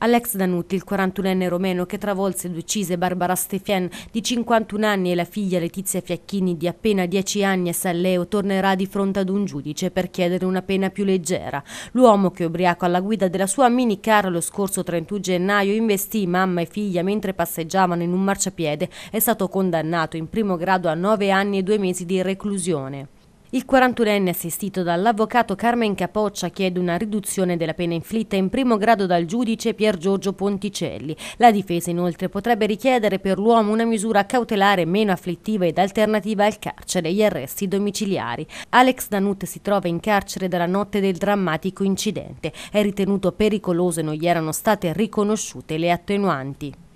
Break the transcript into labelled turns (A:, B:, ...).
A: Alex Danuti, il 41enne romeno che travolse ed uccise Barbara Stefan di 51 anni e la figlia Letizia Fiacchini di appena 10 anni a Leo tornerà di fronte ad un giudice per chiedere una pena più leggera. L'uomo che ubriaco alla guida della sua mini car lo scorso 31 gennaio investì mamma e figlia mentre passeggiavano in un marciapiede è stato condannato in primo grado a 9 anni e 2 mesi di reclusione. Il 41enne assistito dall'avvocato Carmen Capoccia chiede una riduzione della pena inflitta in primo grado dal giudice Pier Giorgio Ponticelli. La difesa inoltre potrebbe richiedere per l'uomo una misura cautelare meno afflittiva ed alternativa al carcere e arresti domiciliari. Alex Danut si trova in carcere dalla notte del drammatico incidente. È ritenuto pericoloso e non gli erano state riconosciute le attenuanti.